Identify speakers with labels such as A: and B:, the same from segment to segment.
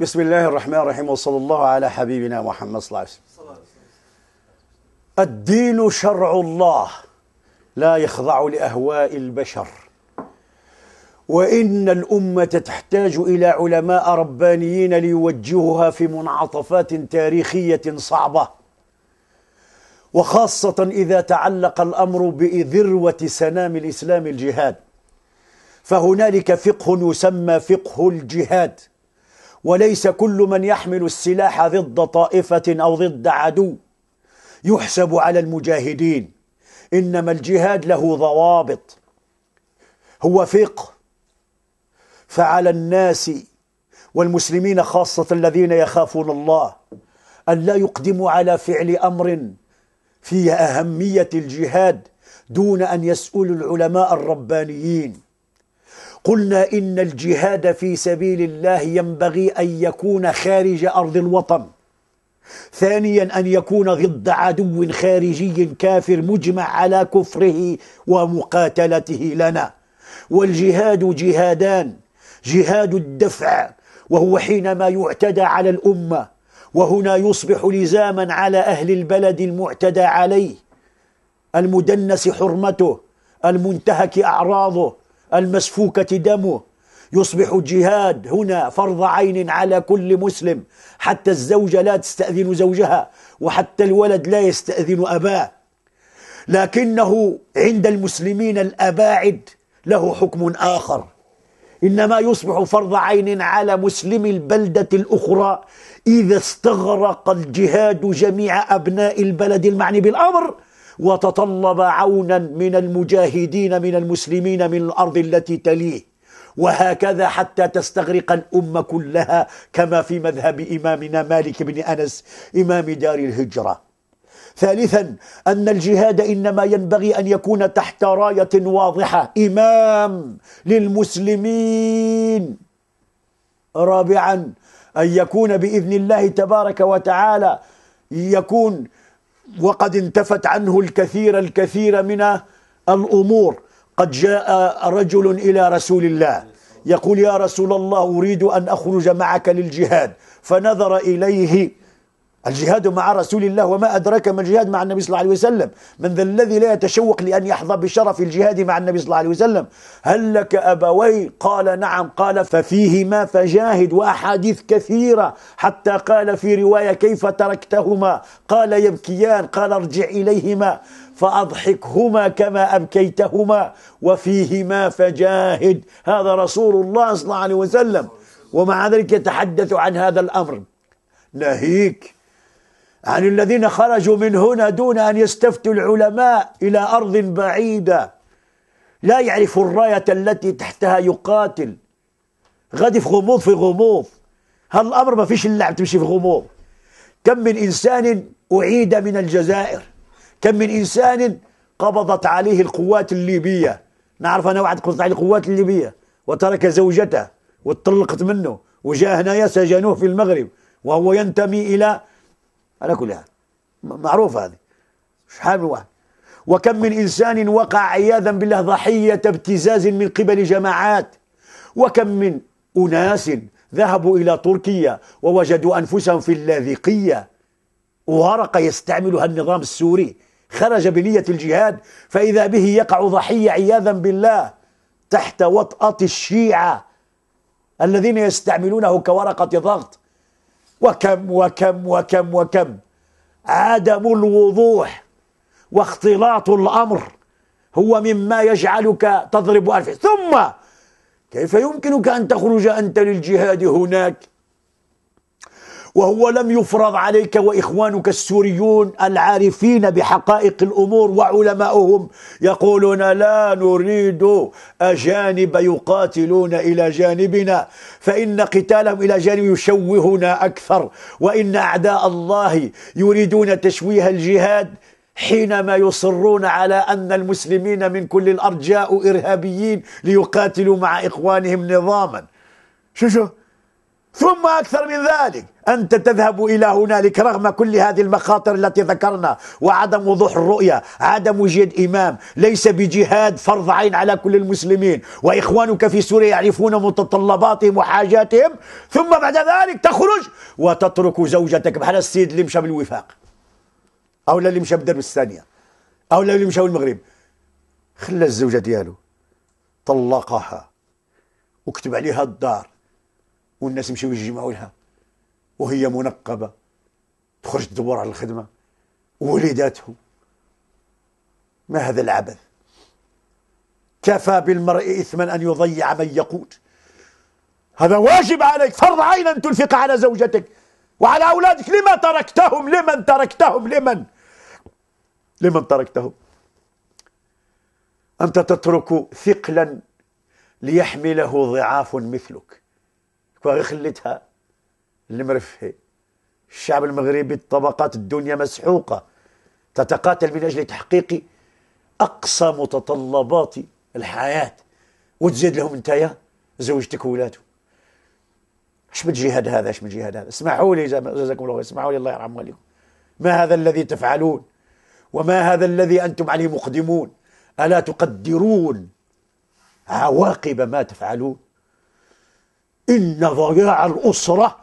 A: بسم الله الرحمن الرحيم وصلى الله على حبيبنا محمد صلى الله عليه وسلم الدين شرع الله لا يخضع لأهواء البشر وإن الأمة تحتاج إلى علماء ربانيين ليوجهها في منعطفات تاريخية صعبة وخاصة إذا تعلق الأمر بذروة سنام الإسلام الجهاد فهنالك فقه يسمى فقه الجهاد وليس كل من يحمل السلاح ضد طائفة أو ضد عدو يحسب على المجاهدين إنما الجهاد له ضوابط هو فقه فعلى الناس والمسلمين خاصة الذين يخافون الله أن لا يقدموا على فعل أمر في أهمية الجهاد دون أن يسألوا العلماء الربانيين قلنا إن الجهاد في سبيل الله ينبغي أن يكون خارج أرض الوطن ثانيا أن يكون ضد عدو خارجي كافر مجمع على كفره ومقاتلته لنا والجهاد جهادان جهاد الدفع وهو حينما يعتدى على الأمة وهنا يصبح لزاما على أهل البلد المعتدى عليه المدنس حرمته المنتهك أعراضه المسفوكة دمه يصبح الجهاد هنا فرض عين على كل مسلم حتى الزوجة لا تستأذن زوجها وحتى الولد لا يستأذن أباه لكنه عند المسلمين الأباعد له حكم آخر إنما يصبح فرض عين على مسلم البلدة الأخرى إذا استغرق الجهاد جميع أبناء البلد المعني بالأمر وتطلب عونا من المجاهدين من المسلمين من الارض التي تليه وهكذا حتى تستغرق الامه كلها كما في مذهب امامنا مالك بن انس امام دار الهجره ثالثا ان الجهاد انما ينبغي ان يكون تحت رايه واضحه امام للمسلمين رابعا ان يكون باذن الله تبارك وتعالى يكون وقد انتفت عنه الكثير الكثير من الأمور قد جاء رجل إلى رسول الله يقول يا رسول الله أريد أن أخرج معك للجهاد فنظر إليه الجهاد مع رسول الله وما أدراك ما الجهاد مع النبي صلى الله عليه وسلم من ذا الذي لا يتشوق لأن يحظى بشرف الجهاد مع النبي صلى الله عليه وسلم هل لك أبوي قال نعم قال ففيهما فجاهد وأحاديث كثيرة حتى قال في رواية كيف تركتهما قال يبكيان قال ارجع إليهما فأضحكهما كما أبكيتهما وفيهما فجاهد هذا رسول الله صلى الله عليه وسلم ومع ذلك يتحدث عن هذا الأمر ناهيك عن الذين خرجوا من هنا دون أن يستفتوا العلماء إلى أرض بعيدة لا يعرف الراية التي تحتها يقاتل غادي في غموض في غموض هذا الأمر ما فيش اللعب تمشي في غموض كم من إنسان أعيد من الجزائر كم من إنسان قبضت عليه القوات الليبية نعرف أنا واحد قبضت عليه القوات الليبية وترك زوجته وطلقت منه وجاء هنايا سجنوه في المغرب وهو ينتمي إلى على كل حال معروف هذه شحال من واحد وكم من إنسان وقع عياذا بالله ضحية ابتزاز من قبل جماعات وكم من أناس ذهبوا إلى تركيا ووجدوا أنفسهم في اللاذقية ورقة يستعملها النظام السوري خرج بنية الجهاد فإذا به يقع ضحية عياذا بالله تحت وطأة الشيعة الذين يستعملونه كورقة ضغط وكم وكم وكم وكم عدم الوضوح واختلاط الأمر هو مما يجعلك تضرب ألف ثم كيف يمكنك أن تخرج أنت للجهاد هناك وهو لم يفرض عليك وإخوانك السوريون العارفين بحقائق الأمور وعلماؤهم يقولون لا نريد أجانب يقاتلون إلى جانبنا فإن قتالهم إلى جانب يشوهنا أكثر وإن أعداء الله يريدون تشويه الجهاد حينما يصرون على أن المسلمين من كل الأرجاء إرهابيين ليقاتلوا مع إخوانهم نظاما شو شو ثم أكثر من ذلك أنت تذهب إلى هنالك رغم كل هذه المخاطر التي ذكرنا وعدم وضوح الرؤية عدم وجود إمام ليس بجهاد فرض عين على كل المسلمين وإخوانك في سوريا يعرفون متطلباتهم وحاجاتهم ثم بعد ذلك تخرج وتترك زوجتك بحال السيد اللي مشى بالوفاق أو اللي مشى بدرب الثانية أو اللي مشى المغرب خلى الزوجة دياله طلقها وكتب عليها الدار والناس يمشيو يجمعوا لها وهي منقبه تخرج تدور على الخدمه وليداته ما هذا العبث كفى بالمرء إثما أن يضيع من يقود هذا واجب عليك فرض عين أن تنفق على زوجتك وعلى أولادك لما تركتهم لمن تركتهم لمن لمن تركتهم أنت تترك ثقلا ليحمله ضعاف مثلك باغي خليتها المرفهي الشعب المغربي الطبقات الدنيا مسحوقة تتقاتل من أجل تحقيق أقصى متطلبات الحياة وتزيد لهم نتايا زوجتك وولادو اش من جهاد هذا اش من جهاد هذا اسمحوا لي جزاكم الله خير اسمحوا لي الله يرحم والديكم ما هذا الذي تفعلون وما هذا الذي أنتم عليه مقدمون ألا تقدرون عواقب ما تفعلون إن ضياع الأسرة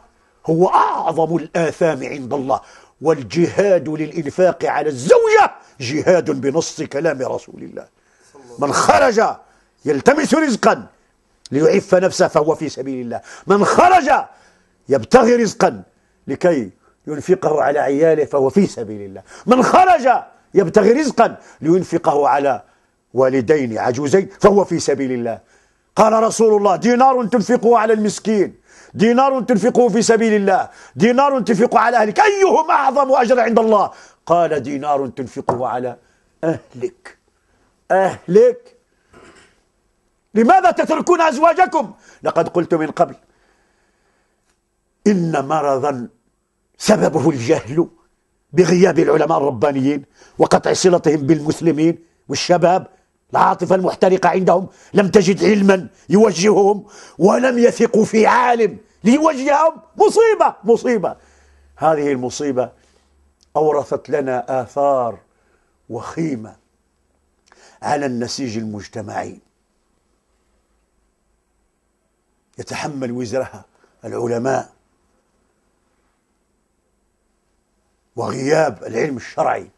A: هو أعظم الآثام عند الله والجهاد للإنفاق على الزوجة جهاد بنص كلام رسول الله من خرج يلتمس رزقا ليعف نفسه فهو في سبيل الله من خرج يبتغي رزقا لكي ينفقه على عياله فهو في سبيل الله من خرج يبتغي رزقا لينفقه على والدين عجوزين فهو في سبيل الله قال رسول الله دينار تنفقه على المسكين دينار تنفقه في سبيل الله دينار تنفقه على أهلك أيهم أعظم أجر عند الله قال دينار تنفقه على أهلك أهلك لماذا تتركون أزواجكم لقد قلت من قبل إن مرضا سببه الجهل بغياب العلماء الربانيين وقطع صلتهم بالمسلمين والشباب العاطفة المحترقة عندهم لم تجد علما يوجههم ولم يثقوا في عالم ليوجههم مصيبة مصيبة هذه المصيبة أورثت لنا آثار وخيمة على النسيج المجتمعي يتحمل وزرها العلماء وغياب العلم الشرعي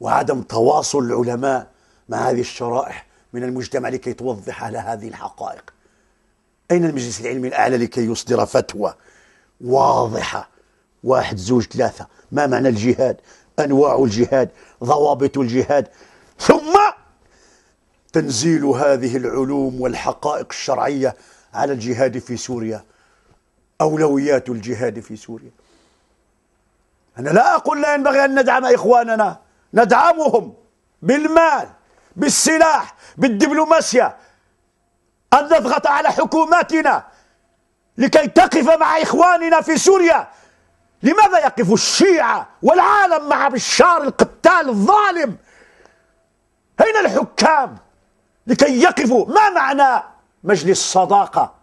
A: وعدم تواصل العلماء ما هذه الشرائح من المجتمع لكي توضح على هذه الحقائق أين المجلس العلمي الأعلى لكي يصدر فتوى واضحة واحد زوج ثلاثة ما معنى الجهاد أنواع الجهاد ضوابط الجهاد ثم تنزيل هذه العلوم والحقائق الشرعية على الجهاد في سوريا أولويات الجهاد في سوريا أنا لا أقول لا ينبغي أن ندعم إخواننا ندعمهم بالمال بالسلاح بالدبلوماسية أن نضغط على حكوماتنا لكي تقف مع إخواننا في سوريا لماذا يقف الشيعة والعالم مع بشار القتال الظالم أين الحكام لكي يقفوا ما معنى مجلس الصداقة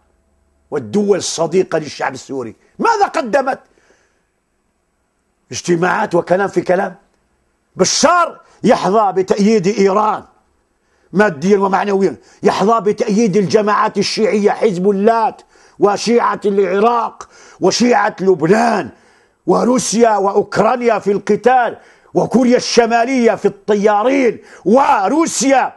A: والدول الصديقة للشعب السوري ماذا قدمت اجتماعات وكلام في كلام بشار يحظى بتأييد إيران ماديا ومعنويا يحظى بتأييد الجماعات الشيعية حزب اللات وشيعة العراق وشيعة لبنان وروسيا وأوكرانيا في القتال وكوريا الشمالية في الطيارين وروسيا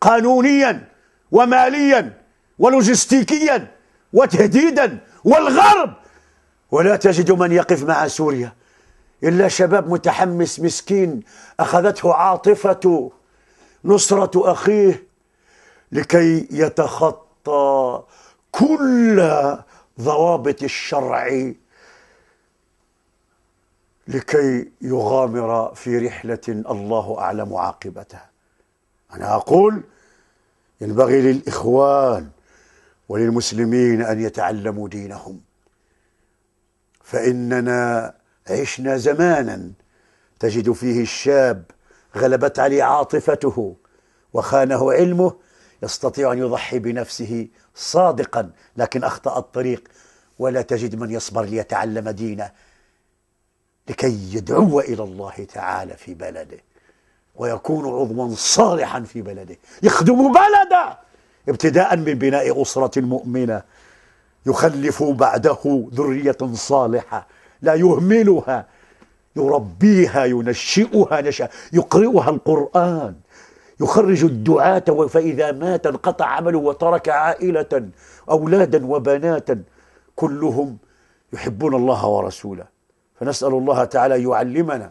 A: قانونيا وماليا ولوجستيكيا وتهديدا والغرب ولا تجد من يقف مع سوريا إلا شباب متحمس مسكين أخذته عاطفة نصرة أخيه لكي يتخطى كل ضوابط الشرع لكي يغامر في رحلة الله أعلم عاقبتها أنا أقول ينبغي للإخوان وللمسلمين أن يتعلموا دينهم فإننا عشنا زمانا تجد فيه الشاب غلبت عليه عاطفته وخانه علمه يستطيع أن يضحي بنفسه صادقا لكن أخطأ الطريق ولا تجد من يصبر ليتعلم دينه لكي يدعو إلى الله تعالى في بلده ويكون عضوا صالحا في بلده يخدم بلده ابتداء من بناء أسرة مؤمنة يخلف بعده ذرية صالحة لا يهملها يربيها ينشئها نشأ يقرئها القرآن يخرج الدعاة فإذا مات انقطع عمله وترك عائلة أولادا وبناتا كلهم يحبون الله ورسوله فنسأل الله تعالى يعلمنا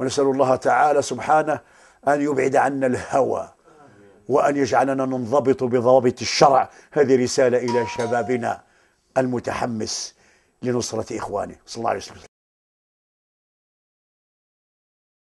A: ونسأل الله تعالى سبحانه أن يبعد عنا الهوى وأن يجعلنا ننضبط بضوابط الشرع هذه رسالة إلى شبابنا المتحمس لنصرة إخوانه صلى الله عليه وسلم